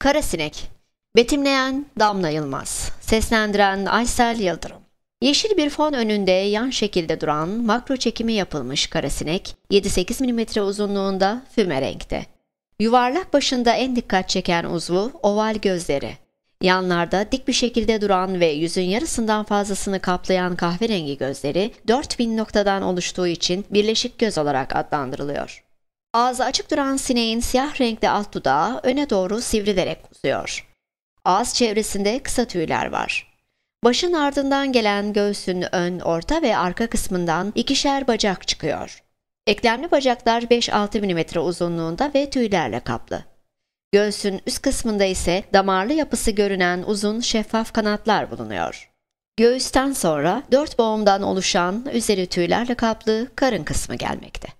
Kara sinek, Betimleyen Damla Yılmaz Seslendiren Aysel Yıldırım Yeşil bir fon önünde yan şekilde duran makro çekimi yapılmış kara sinek, 7-8 mm uzunluğunda füme renkte. Yuvarlak başında en dikkat çeken uzvu oval gözleri. Yanlarda dik bir şekilde duran ve yüzün yarısından fazlasını kaplayan kahverengi gözleri 4000 noktadan oluştuğu için birleşik göz olarak adlandırılıyor. Ağzı açık duran sineğin siyah renkli alt dudağı öne doğru sivrilerek uzuyor. Ağız çevresinde kısa tüyler var. Başın ardından gelen göğsün ön, orta ve arka kısmından ikişer bacak çıkıyor. Eklemli bacaklar 5-6 mm uzunluğunda ve tüylerle kaplı. Göğsün üst kısmında ise damarlı yapısı görünen uzun şeffaf kanatlar bulunuyor. Göğüsten sonra dört boğumdan oluşan üzeri tüylerle kaplı karın kısmı gelmekte.